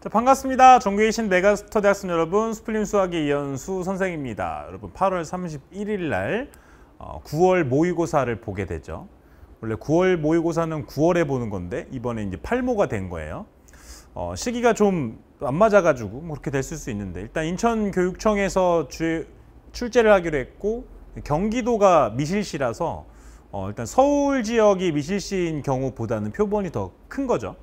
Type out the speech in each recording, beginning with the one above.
자, 반갑습니다. 전교이신 메가스터 대학생 여러분, 스플림 수학의 이현수 선생입니다. 여러분, 8월 31일 날 어, 9월 모의고사를 보게 되죠. 원래 9월 모의고사는 9월에 보는 건데 이번에 이제 8모가 된 거예요. 어, 시기가 좀 안 맞아가지고 뭐 그렇게 됐을 수 있는데 일단 인천교육청에서 주, 출제를 하기로 했고 경기도가 미실시라서 어, 일단 서울 지역이 미실시인 경우보다는 표본이 더 큰 거죠.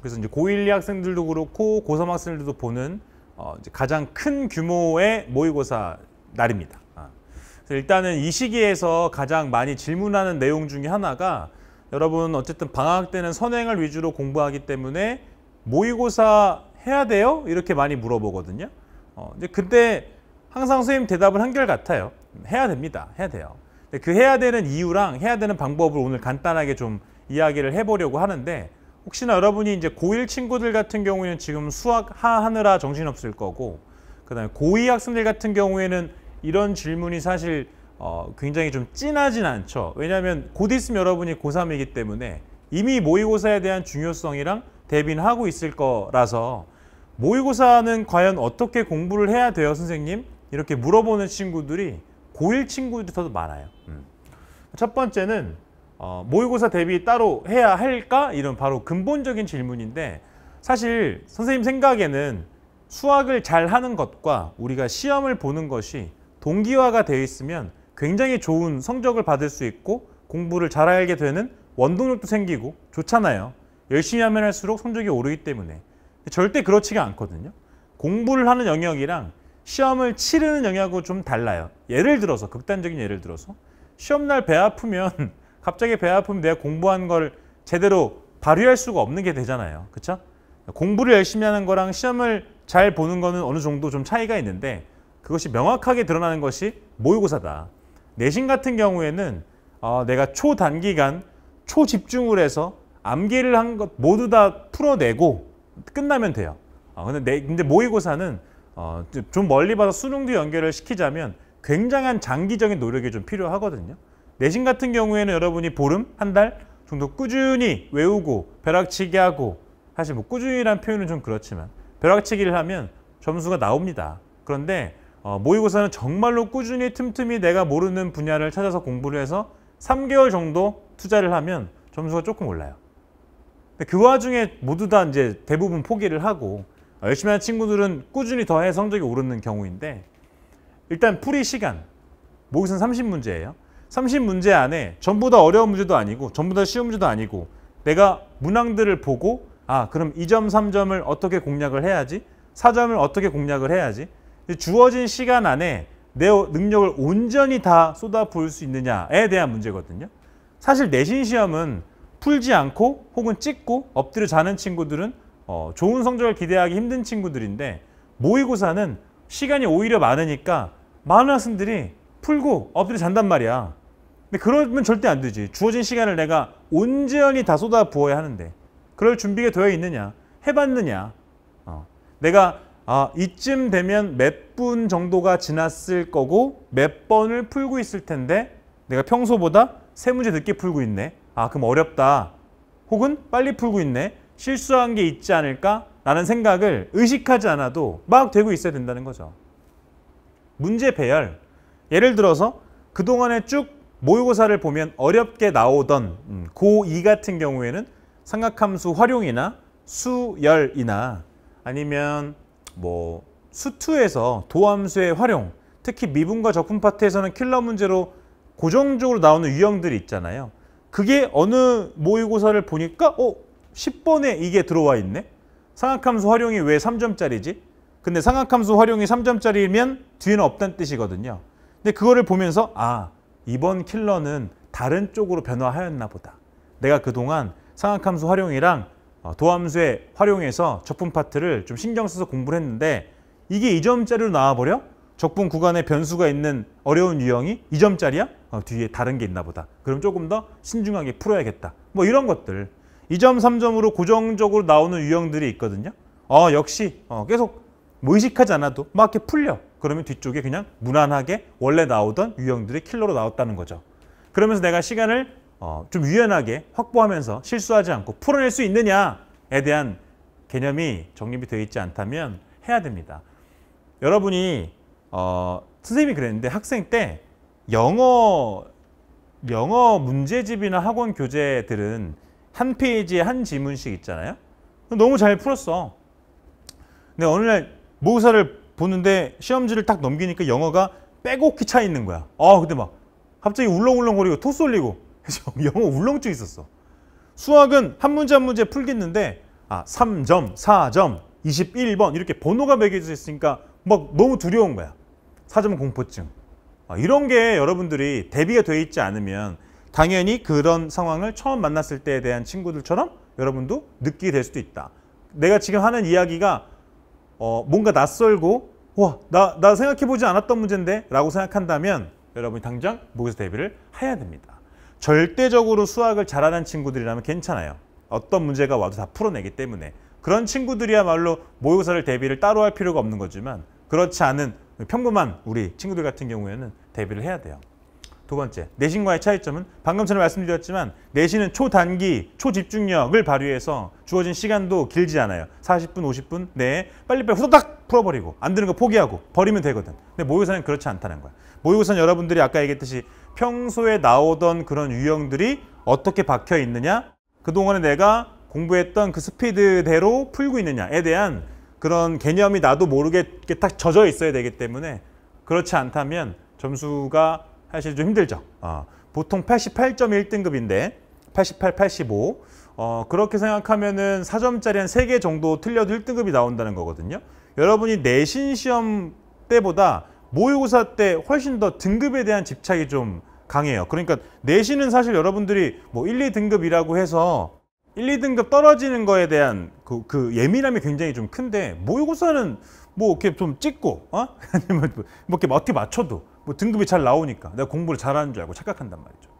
그래서 이제 고1, 2 학생들도 그렇고 고3 학생들도 보는 어, 가장 큰 규모의 모의고사 날입니다. 아. 일단은 이 시기에서 가장 많이 질문하는 내용 중에 하나가 여러분 어쨌든 방학 때는 선행을 위주로 공부하기 때문에 모의고사 해야 돼요? 이렇게 많이 물어보거든요. 어, 이제 근데 항상 선생님 대답은 한결같아요. 해야 됩니다. 해야 돼요. 그 해야 되는 이유랑 해야 되는 방법을 오늘 간단하게 좀 이야기를 해보려고 하는데 혹시나 여러분이 이제 고1 친구들 같은 경우에는 지금 수학 하하느라 정신없을 거고 그다음에 고2 학생들 같은 경우에는 이런 질문이 사실 어, 굉장히 좀 진하진 않죠. 왜냐하면 곧 있으면 여러분이 고3이기 때문에 이미 모의고사에 대한 중요성이랑 대비는 하고 있을 거라서 모의고사는 과연 어떻게 공부를 해야 돼요 선생님? 이렇게 물어보는 친구들이 고1 친구들이 더 많아요. 음. 첫 번째는 어, 모의고사 대비 따로 해야 할까? 이런 바로 근본적인 질문인데 사실 선생님 생각에는 수학을 잘 하는 것과 우리가 시험을 보는 것이 동기화가 되어 있으면 굉장히 좋은 성적을 받을 수 있고 공부를 잘알게 되는 원동력도 생기고 좋잖아요. 열심히 하면 할수록 성적이 오르기 때문에 절대 그렇지가 않거든요. 공부를 하는 영역이랑 시험을 치르는 영역하고 좀 달라요. 예를 들어서 극단적인 예를 들어서 시험날 배 아프면 갑자기 배 아프면 내가 공부한 걸 제대로 발휘할 수가 없는 게 되잖아요. 그렇죠? 공부를 열심히 하는 거랑 시험을 잘 보는 거는 어느 정도 좀 차이가 있는데 그것이 명확하게 드러나는 것이 모의고사다. 내신 같은 경우에는 어, 내가 초단기간 초집중을 해서 암기를 한 것 모두 다 풀어내고 끝나면 돼요. 어, 근데, 내, 근데 모의고사는 어, 좀 멀리 봐서 수능도 연결을 시키자면 굉장한 장기적인 노력이 좀 필요하거든요. 내신 같은 경우에는 여러분이 보름, 한 달 정도 꾸준히 외우고 벼락치기 하고 사실 뭐 꾸준히란 표현은 좀 그렇지만 벼락치기를 하면 점수가 나옵니다. 그런데 어, 모의고사는 정말로 꾸준히 틈틈이 내가 모르는 분야를 찾아서 공부를 해서 3개월 정도 투자를 하면 점수가 조금 올라요. 근데 그 와중에 모두 다 이제 대부분 포기를 하고 열심히 하는 친구들은 꾸준히 더해 성적이 오르는 경우인데 일단 풀이 시간, 모의고사는 30문제예요. 30문제 안에 전부 다 어려운 문제도 아니고 전부 다 쉬운 문제도 아니고 내가 문항들을 보고 아 그럼 2점, 3점을 어떻게 공략을 해야지 4점을 어떻게 공략을 해야지 주어진 시간 안에 내 능력을 온전히 다 쏟아부을 수 있느냐에 대한 문제거든요. 사실 내신 시험은 풀지 않고 혹은 찍고 엎드려 자는 친구들은 어, 좋은 성적을 기대하기 힘든 친구들인데 모의고사는 시간이 오히려 많으니까 많은 학생들이 풀고 엎드려 잔단 말이야. 근데 그러면 절대 안 되지. 주어진 시간을 내가 온전히 다 쏟아 부어야 하는데 그럴 준비가 되어 있느냐, 해봤느냐. 어. 내가 아, 이쯤 되면 몇 분 정도가 지났을 거고 몇 번을 풀고 있을 텐데 내가 평소보다 세 문제 늦게 풀고 있네. 아, 그럼 어렵다. 혹은 빨리 풀고 있네. 실수한 게 있지 않을까? 라는 생각을 의식하지 않아도 막 되고 있어야 된다는 거죠. 문제 배열. 예를 들어서 그동안에 쭉 모의고사를 보면 어렵게 나오던 음, 고2 같은 경우에는 삼각함수 활용이나 수열이나 아니면 뭐 수투에서 도함수의 활용 특히 미분과 적분 파트에서는 킬러 문제로 고정적으로 나오는 유형들이 있잖아요. 그게 어느 모의고사를 보니까 어 10번에 이게 들어와 있네. 삼각함수 활용이 왜 3점짜리지? 근데 삼각함수 활용이 3점짜리면 뒤에는 없다는 뜻이거든요. 근데 그거를 보면서 아 이번 킬러는 다른 쪽으로 변화하였나 보다. 내가 그동안 상악함수 활용이랑 어, 도함수의 활용에서 적분 파트를 좀 신경 써서 공부를 했는데 이게 2점짜리로 나와버려? 적분 구간에 변수가 있는 어려운 유형이 2점짜리야? 어, 뒤에 다른 게 있나 보다. 그럼 조금 더 신중하게 풀어야겠다. 뭐 이런 것들. 2점, 3점으로 고정적으로 나오는 유형들이 있거든요. 어, 역시 어, 계속 뭐 의식하지 않아도 막 이렇게 풀려. 그러면 뒤쪽에 그냥 무난하게 원래 나오던 유형들이 킬러로 나왔다는 거죠. 그러면서 내가 시간을 어, 좀 유연하게 확보하면서 실수하지 않고 풀어낼 수 있느냐에 대한 개념이 정립이 되어 있지 않다면 해야 됩니다. 여러분이 어, 선생님이 그랬는데 학생 때 영어 영어 문제집이나 학원 교재들은 한 페이지에 한 지문씩 있잖아요. 너무 잘 풀었어. 근데 어느 날 모의사를 보는데 시험지를 딱 넘기니까 영어가 빼곡히 차 있는 거야. 아 근데 막 갑자기 울렁울렁거리고 토 쏠리고 영어 울렁증 있었어. 수학은 한 문제 한 문제 풀겠는데 아 3점, 4점, 21번 이렇게 번호가 매겨져 있으니까 막 너무 두려운 거야. 4점 공포증. 아, 이런 게 여러분들이 대비가 돼 있지 않으면 당연히 그런 상황을 처음 만났을 때에 대한 친구들처럼 여러분도 느끼게 될 수도 있다. 내가 지금 하는 이야기가 어, 뭔가 낯설고 와, 나, 나 생각해보지 않았던 문제인데 라고 생각한다면 여러분이 당장 모의고사 대비를 해야 됩니다. 절대적으로 수학을 잘하는 친구들이라면 괜찮아요. 어떤 문제가 와도 다 풀어내기 때문에 그런 친구들이야말로 모의고사를 대비를 따로 할 필요가 없는 거지만 그렇지 않은 평범한 우리 친구들 같은 경우에는 대비를 해야 돼요. 두 번째, 내신과의 차이점은 방금 전에 말씀드렸지만 내신은 초단기, 초집중력을 발휘해서 주어진 시간도 길지 않아요. 40분, 50분 내에 빨리빨리 후다닥 풀어버리고 안 되는 거 포기하고 버리면 되거든. 근데 모의고사는 그렇지 않다는 거야. 모의고사는 여러분들이 아까 얘기했듯이 평소에 나오던 그런 유형들이 어떻게 박혀 있느냐 그동안에 내가 공부했던 그 스피드대로 풀고 있느냐에 대한 그런 개념이 나도 모르게 딱 젖어 있어야 되기 때문에 그렇지 않다면 점수가 사실 좀 힘들죠. 어, 보통 88.1등급인데 88, 85 어, 그렇게 생각하면은 4점짜리 한 3개 정도 틀려도 1등급이 나온다는 거거든요. 여러분이 내신 시험 때보다 모의고사 때 훨씬 더 등급에 대한 집착이 좀 강해요. 그러니까 내신은 사실 여러분들이 뭐 1, 2등급이라고 해서 1, 2등급 떨어지는 거에 대한 그, 그 예민함이 굉장히 좀 큰데 모의고사는 뭐 이렇게 좀 찍고 어? 아니면 뭐 이렇게 어떻게 맞춰도 뭐 등급이 잘 나오니까 내가 공부를 잘하는 줄 알고 착각한단 말이죠.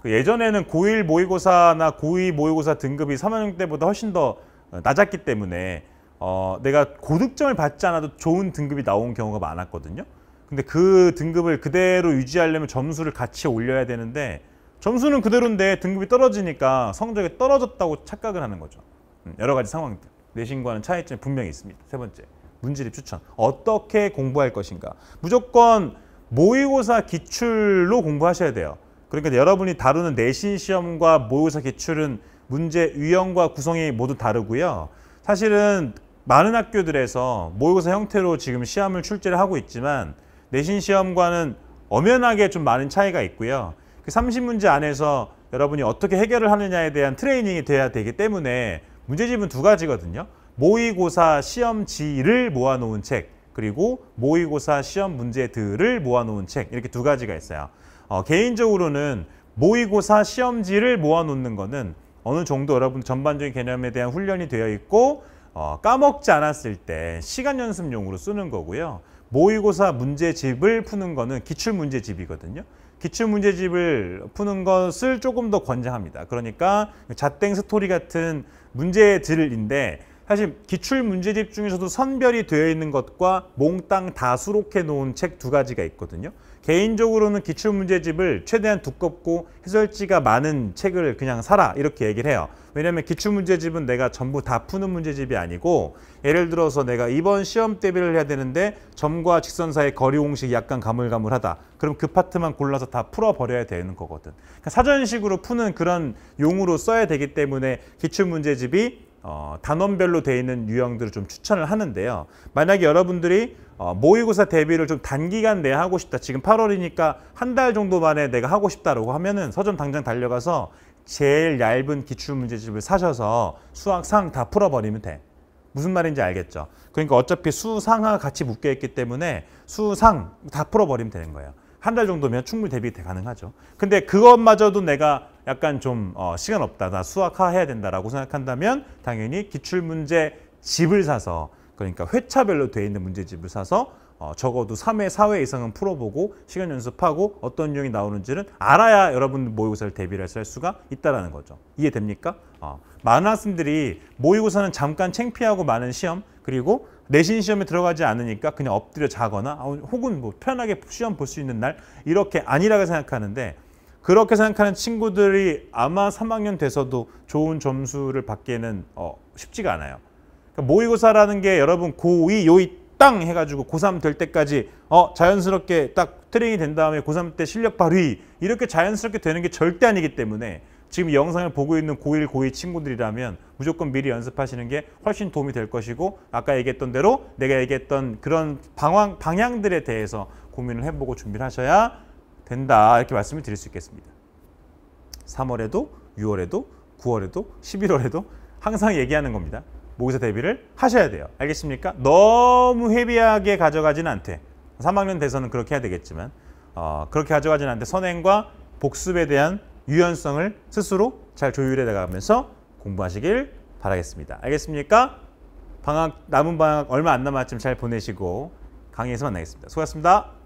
그 예전에는 고1 모의고사나 고2 모의고사 등급이 3학년 때보다 훨씬 더 어, 낮았기 때문에 어, 내가 고득점을 받지 않아도 좋은 등급이 나온 경우가 많았거든요. 근데 그 등급을 그대로 유지하려면 점수를 같이 올려야 되는데 점수는 그대로인데 등급이 떨어지니까 성적이 떨어졌다고 착각을 하는 거죠. 음, 여러 가지 상황들. 내신과는 차이점이 분명히 있습니다. 세 번째. 문제집 추천. 어떻게 공부할 것인가. 무조건 모의고사 기출로 공부하셔야 돼요. 그러니까 여러분이 다루는 내신 시험과 모의고사 기출은 문제 유형과 구성이 모두 다르고요. 사실은 많은 학교들에서 모의고사 형태로 지금 시험을 출제를 하고 있지만 내신 시험과는 엄연하게 좀 많은 차이가 있고요. 그 30문제 안에서 여러분이 어떻게 해결을 하느냐에 대한 트레이닝이 돼야 되기 때문에 문제집은 두 가지거든요. 모의고사 시험지를 모아놓은 책 그리고 모의고사 시험 문제들을 모아놓은 책 이렇게 두 가지가 있어요. 어, 개인적으로는 모의고사 시험지를 모아놓는 거는 어느 정도 여러분 전반적인 개념에 대한 훈련이 되어 있고 어, 까먹지 않았을 때 시간 연습용으로 쓰는 거고요. 모의고사 문제집을 푸는 거는 기출문제집이거든요. 기출문제집을 푸는 것을 조금 더 권장합니다. 그러니까 잣땡 스토리 같은 문제들인데 사실 기출 문제집 중에서도 선별이 되어 있는 것과 몽땅 다 수록해 놓은 책 두 가지가 있거든요. 개인적으로는 기출 문제집을 최대한 두껍고 해설지가 많은 책을 그냥 사라 이렇게 얘기를 해요. 왜냐하면 기출 문제집은 내가 전부 다 푸는 문제집이 아니고 예를 들어서 내가 이번 시험 대비를 해야 되는데 점과 직선 사이 거리 공식이 약간 가물가물하다. 그럼 그 파트만 골라서 다 풀어버려야 되는 거거든. 그러니까 사전식으로 푸는 그런 용으로 써야 되기 때문에 기출 문제집이 어, 단원별로 되어 있는 유형들을 좀 추천을 하는데요. 만약에 여러분들이 어, 모의고사 대비를 좀 단기간 내에 하고 싶다. 지금 8월이니까 한 달 정도 만에 내가 하고 싶다라고 하면은 서점 당장 달려가서 제일 얇은 기출문제집을 사셔서 수학 상 다 풀어버리면 돼. 무슨 말인지 알겠죠? 그러니까 어차피 수상하 같이 묶여 있기 때문에 수상 다 풀어버리면 되는 거예요. 한 달 정도면 충분히 대비 가능하죠. 근데 그것마저도 내가 약간 좀 어, 시간 없다, 나 수학화해야 된다라고 생각한다면 당연히 기출문제 집을 사서 그러니까 회차별로 돼 있는 문제집을 사서 어, 적어도 3회, 4회 이상은 풀어보고 시간 연습하고 어떤 내용이 나오는지는 알아야 여러분 모의고사를 대비를 할 수가 있다는 거죠. 이해됩니까? 어, 많은 학생들이 모의고사는 잠깐 챙피하고 많은 시험 그리고 내신 시험에 들어가지 않으니까 그냥 엎드려 자거나 혹은 뭐 편하게 시험 볼 수 있는 날 이렇게 아니라고 생각하는데 그렇게 생각하는 친구들이 아마 3학년 돼서도 좋은 점수를 받기에는 어, 쉽지가 않아요. 그러니까 모의고사라는 게 여러분 고2, 요이 땅 해가지고 고3 될 때까지 어 자연스럽게 딱 트레이닝이 된 다음에 고3 때 실력 발휘 이렇게 자연스럽게 되는 게 절대 아니기 때문에 지금 영상을 보고 있는 고1, 고2 친구들이라면 무조건 미리 연습하시는 게 훨씬 도움이 될 것이고 아까 얘기했던 대로 내가 얘기했던 그런 방황, 방향들에 대해서 고민을 해보고 준비를 하셔야 된다 이렇게 말씀을 드릴 수 있겠습니다. 3월에도 6월에도 9월에도 11월에도 항상 얘기하는 겁니다. 모기사 대비를 하셔야 돼요. 알겠습니까? 너무 헤비하게 가져가지는 않대. 3학년 돼서는 그렇게 해야 되겠지만 어, 그렇게 가져가지는 않대. 선행과 복습에 대한 유연성을 스스로 잘 조율해 나가면서 공부하시길 바라겠습니다. 알겠습니까? 방학 남은 방학 얼마 안 남았지만 잘 보내시고 강의에서 만나겠습니다. 수고하셨습니다.